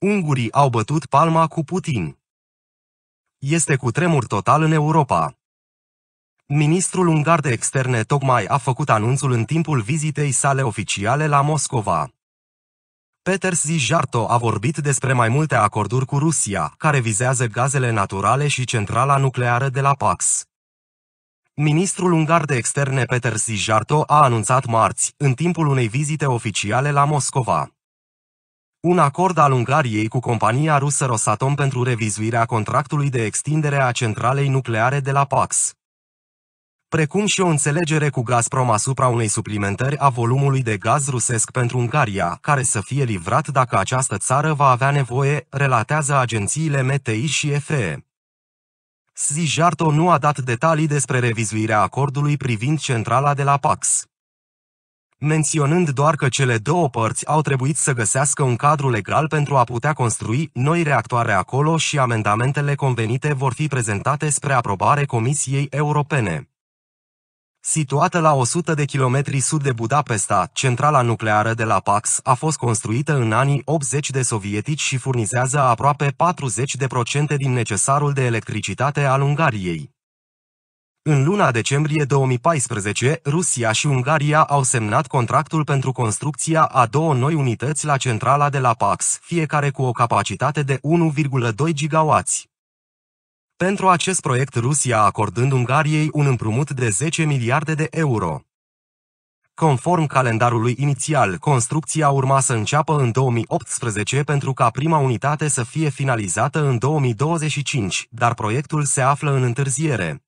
Ungurii au bătut palma cu Putin. Este cu tremur total în Europa. Ministrul ungar de externe tocmai a făcut anunțul în timpul vizitei sale oficiale la Moscova. Peter Zijarto a vorbit despre mai multe acorduri cu Rusia, care vizează gazele naturale și centrala nucleară de la Pax. Ministrul ungar de externe Peter Zijarto a anunțat marți, în timpul unei vizite oficiale la Moscova un acord al Ungariei cu compania rusă Rosatom pentru revizuirea contractului de extindere a centralei nucleare de la Pax. Precum și o înțelegere cu Gazprom asupra unei suplimentări a volumului de gaz rusesc pentru Ungaria, care să fie livrat dacă această țară va avea nevoie, relatează agențiile MTI și EFE. Zijarto nu a dat detalii despre revizuirea acordului privind centrala de la Pax menționând doar că cele două părți au trebuit să găsească un cadru legal pentru a putea construi noi reactoare acolo și amendamentele convenite vor fi prezentate spre aprobare Comisiei Europene. Situată la 100 de kilometri sud de Budapesta, centrala nucleară de la Pax a fost construită în anii 80 de sovietici și furnizează aproape 40% din necesarul de electricitate al Ungariei. În luna decembrie 2014, Rusia și Ungaria au semnat contractul pentru construcția a două noi unități la centrala de la Pax, fiecare cu o capacitate de 1,2 gigawați. Pentru acest proiect Rusia acordând Ungariei un împrumut de 10 miliarde de euro. Conform calendarului inițial, construcția urma să înceapă în 2018 pentru ca prima unitate să fie finalizată în 2025, dar proiectul se află în întârziere.